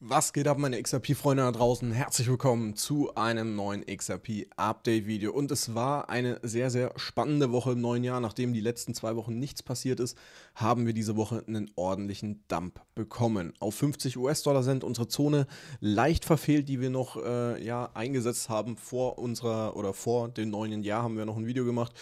Was geht ab, meine XRP-Freunde da draußen? Herzlich willkommen zu einem neuen XRP-Update-Video. Und es war eine sehr, sehr spannende Woche im neuen Jahr. Nachdem die letzten zwei Wochen nichts passiert ist, haben wir diese Woche einen ordentlichen Dump bekommen. Auf 50 US-Dollar sind unsere Zone leicht verfehlt, die wir noch äh, ja, eingesetzt haben vor unserer oder vor dem neuen Jahr haben wir noch ein Video gemacht.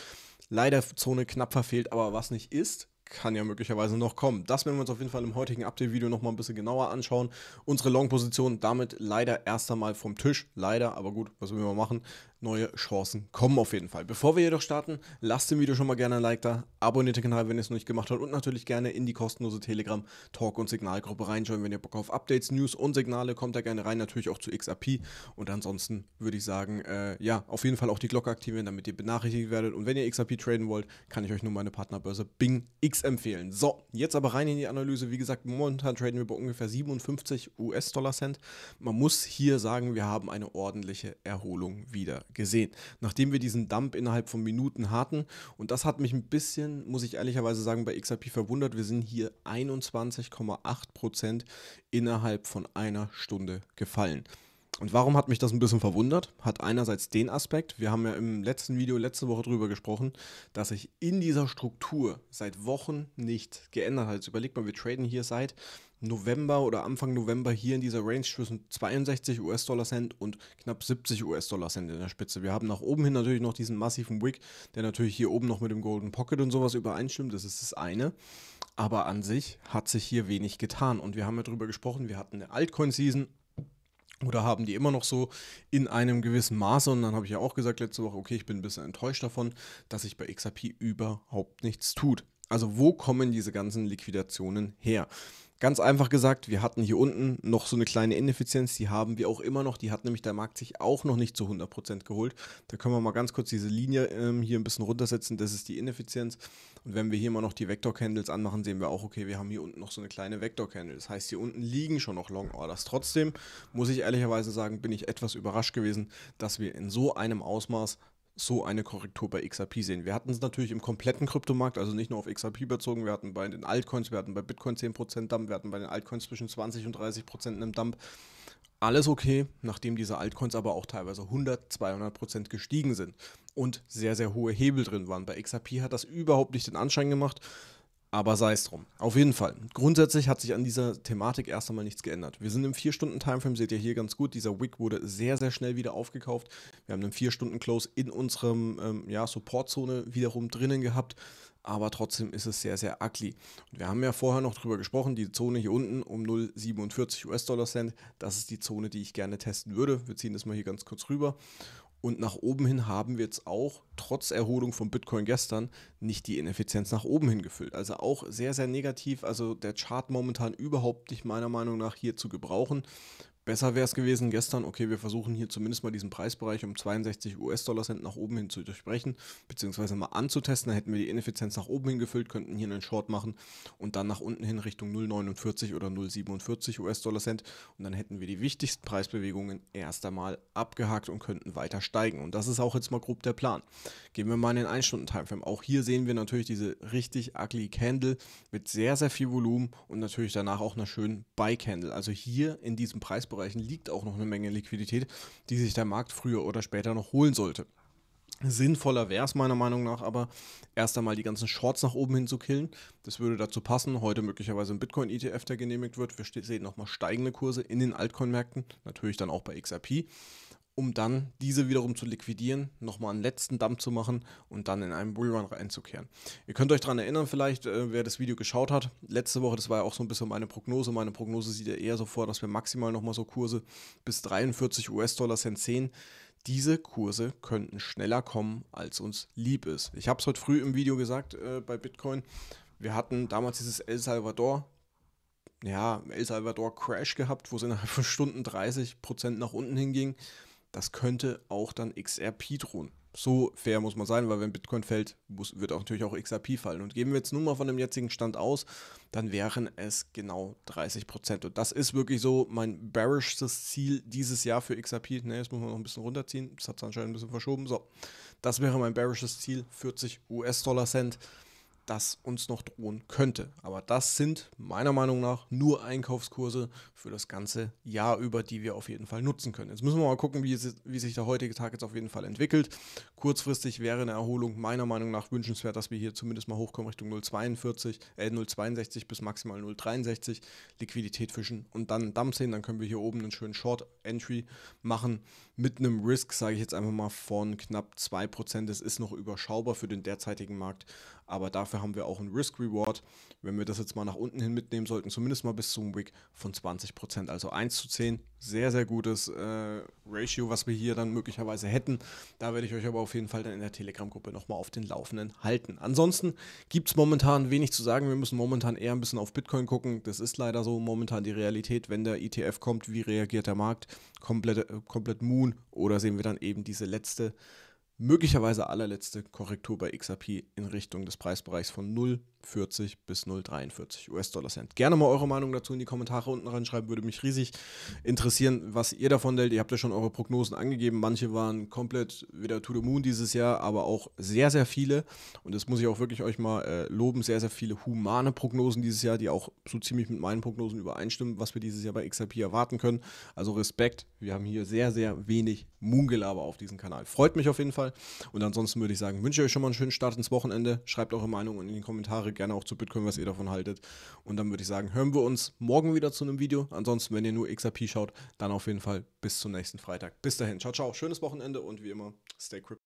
Leider Zone knapp verfehlt, aber was nicht ist, kann ja möglicherweise noch kommen. Das werden wir uns auf jeden Fall im heutigen Update-Video nochmal ein bisschen genauer anschauen. Unsere Long-Position damit leider erst einmal vom Tisch. Leider, aber gut, was wir mal machen neue Chancen kommen auf jeden Fall. Bevor wir jedoch starten, lasst dem Video schon mal gerne ein Like da, abonniert den Kanal, wenn ihr es noch nicht gemacht habt und natürlich gerne in die kostenlose Telegram Talk und Signalgruppe reinschauen, wenn ihr Bock auf Updates, News und Signale kommt da gerne rein, natürlich auch zu XRP und ansonsten würde ich sagen, äh, ja, auf jeden Fall auch die Glocke aktivieren, damit ihr benachrichtigt werdet und wenn ihr XRP traden wollt, kann ich euch nur meine Partnerbörse Bing X empfehlen. So, jetzt aber rein in die Analyse. Wie gesagt, momentan traden wir bei ungefähr 57 US-Dollar Cent. Man muss hier sagen, wir haben eine ordentliche Erholung wieder gesehen, nachdem wir diesen Dump innerhalb von Minuten hatten. Und das hat mich ein bisschen, muss ich ehrlicherweise sagen, bei XRP verwundert. Wir sind hier 21,8% innerhalb von einer Stunde gefallen. Und warum hat mich das ein bisschen verwundert? Hat einerseits den Aspekt, wir haben ja im letzten Video letzte Woche darüber gesprochen, dass sich in dieser Struktur seit Wochen nichts geändert hat. Jetzt überlegt mal, wir traden hier seit November oder Anfang November hier in dieser Range zwischen 62 US-Dollar Cent und knapp 70 US-Dollar Cent in der Spitze. Wir haben nach oben hin natürlich noch diesen massiven Wick, der natürlich hier oben noch mit dem Golden Pocket und sowas übereinstimmt. Das ist das eine. Aber an sich hat sich hier wenig getan. Und wir haben ja darüber gesprochen, wir hatten eine Altcoin-Season oder haben die immer noch so in einem gewissen Maße. Und dann habe ich ja auch gesagt letzte Woche, okay, ich bin ein bisschen enttäuscht davon, dass sich bei XRP überhaupt nichts tut. Also wo kommen diese ganzen Liquidationen her? Ganz einfach gesagt, wir hatten hier unten noch so eine kleine Ineffizienz, die haben wir auch immer noch. Die hat nämlich der Markt sich auch noch nicht zu 100% geholt. Da können wir mal ganz kurz diese Linie ähm, hier ein bisschen runtersetzen. Das ist die Ineffizienz. Und wenn wir hier mal noch die Vector-Candles anmachen, sehen wir auch, okay, wir haben hier unten noch so eine kleine Vector-Candle. Das heißt, hier unten liegen schon noch Long-Orders. Trotzdem muss ich ehrlicherweise sagen, bin ich etwas überrascht gewesen, dass wir in so einem Ausmaß so eine Korrektur bei XRP sehen. Wir hatten es natürlich im kompletten Kryptomarkt, also nicht nur auf XRP bezogen. Wir hatten bei den Altcoins, wir hatten bei Bitcoin 10% Dump, wir hatten bei den Altcoins zwischen 20 und 30% einem Dump. Alles okay, nachdem diese Altcoins aber auch teilweise 100, 200% gestiegen sind und sehr, sehr hohe Hebel drin waren. Bei XRP hat das überhaupt nicht den Anschein gemacht. Aber sei es drum. Auf jeden Fall. Grundsätzlich hat sich an dieser Thematik erst einmal nichts geändert. Wir sind im 4-Stunden-Timeframe, seht ihr hier ganz gut. Dieser Wick wurde sehr, sehr schnell wieder aufgekauft. Wir haben einen 4-Stunden-Close in unserem ähm, ja, Support-Zone wiederum drinnen gehabt. Aber trotzdem ist es sehr, sehr ugly. Und wir haben ja vorher noch drüber gesprochen, die Zone hier unten um 0,47 US-Dollar-Cent, das ist die Zone, die ich gerne testen würde. Wir ziehen das mal hier ganz kurz rüber. Und nach oben hin haben wir jetzt auch, trotz Erholung von Bitcoin gestern, nicht die Ineffizienz nach oben hin gefüllt. Also auch sehr, sehr negativ. Also der Chart momentan überhaupt nicht meiner Meinung nach hier zu gebrauchen. Besser wäre es gewesen gestern, okay, wir versuchen hier zumindest mal diesen Preisbereich um 62 US-Dollar Cent nach oben hin zu durchbrechen, beziehungsweise mal anzutesten. da hätten wir die Ineffizienz nach oben hin gefüllt, könnten hier einen Short machen und dann nach unten hin Richtung 0,49 oder 0,47 US-Dollar Cent. Und dann hätten wir die wichtigsten Preisbewegungen erst einmal abgehakt und könnten weiter steigen. Und das ist auch jetzt mal grob der Plan. Gehen wir mal in den 1-Stunden-Timeframe. Auch hier sehen wir natürlich diese richtig ugly Candle mit sehr, sehr viel Volumen und natürlich danach auch einer schönen Buy-Candle. Also hier in diesem Preisbereich Bereichen liegt auch noch eine Menge Liquidität, die sich der Markt früher oder später noch holen sollte. Sinnvoller wäre es meiner Meinung nach aber, erst einmal die ganzen Shorts nach oben hin zu killen. Das würde dazu passen. Heute möglicherweise ein Bitcoin-ETF, der genehmigt wird. Wir sehen nochmal steigende Kurse in den Altcoin-Märkten, natürlich dann auch bei XRP um dann diese wiederum zu liquidieren, nochmal einen letzten Dump zu machen und dann in einen Bullrun reinzukehren. Ihr könnt euch daran erinnern, vielleicht, äh, wer das Video geschaut hat, letzte Woche, das war ja auch so ein bisschen meine Prognose. Meine Prognose sieht ja eher so vor, dass wir maximal nochmal so Kurse bis 43 US-Dollar Cent sehen. Diese Kurse könnten schneller kommen, als uns lieb ist. Ich habe es heute früh im Video gesagt äh, bei Bitcoin. Wir hatten damals dieses El Salvador ja, El Salvador Crash gehabt, wo es innerhalb von Stunden 30 nach unten hinging das könnte auch dann XRP drohen. So fair muss man sein, weil wenn Bitcoin fällt, muss, wird auch natürlich auch XRP fallen. Und geben wir jetzt nun mal von dem jetzigen Stand aus, dann wären es genau 30 Und das ist wirklich so mein bearishstes Ziel dieses Jahr für XRP. Ne, jetzt muss man noch ein bisschen runterziehen. Das hat es anscheinend ein bisschen verschoben. So, das wäre mein bearishes Ziel, 40 US-Dollar-Cent das uns noch drohen könnte. Aber das sind meiner Meinung nach nur Einkaufskurse für das ganze Jahr über, die wir auf jeden Fall nutzen können. Jetzt müssen wir mal gucken, wie, es, wie sich der heutige Tag jetzt auf jeden Fall entwickelt kurzfristig wäre eine Erholung meiner Meinung nach wünschenswert, dass wir hier zumindest mal hochkommen Richtung 0,42, äh 0,62 bis maximal 0,63 Liquidität fischen und dann einen Dump sehen. Dann können wir hier oben einen schönen Short Entry machen mit einem Risk, sage ich jetzt einfach mal, von knapp 2%. Das ist noch überschaubar für den derzeitigen Markt, aber dafür haben wir auch einen Risk Reward, wenn wir das jetzt mal nach unten hin mitnehmen sollten, zumindest mal bis zum Wick von 20%, also 1 zu 10 sehr, sehr gutes äh, Ratio, was wir hier dann möglicherweise hätten. Da werde ich euch aber auf jeden Fall dann in der Telegram-Gruppe nochmal auf den Laufenden halten. Ansonsten gibt es momentan wenig zu sagen. Wir müssen momentan eher ein bisschen auf Bitcoin gucken. Das ist leider so momentan die Realität. Wenn der ETF kommt, wie reagiert der Markt? Komplett, äh, komplett Moon oder sehen wir dann eben diese letzte möglicherweise allerletzte Korrektur bei XRP in Richtung des Preisbereichs von 0 40 bis 0,43 US-Dollar Cent. Gerne mal eure Meinung dazu in die Kommentare unten reinschreiben, würde mich riesig interessieren, was ihr davon hält. Ihr habt ja schon eure Prognosen angegeben. Manche waren komplett wieder to the moon dieses Jahr, aber auch sehr, sehr viele. Und das muss ich auch wirklich euch mal äh, loben. Sehr, sehr viele humane Prognosen dieses Jahr, die auch so ziemlich mit meinen Prognosen übereinstimmen, was wir dieses Jahr bei XRP erwarten können. Also Respekt. Wir haben hier sehr, sehr wenig Moongelaber auf diesem Kanal. Freut mich auf jeden Fall. Und ansonsten würde ich sagen, wünsche euch schon mal einen schönen Start ins Wochenende. Schreibt eure Meinung in die Kommentare Kommentare gerne auch zu Bitcoin, was ihr davon haltet. Und dann würde ich sagen, hören wir uns morgen wieder zu einem Video. Ansonsten, wenn ihr nur XRP schaut, dann auf jeden Fall bis zum nächsten Freitag. Bis dahin, ciao, ciao, schönes Wochenende und wie immer, stay crypto.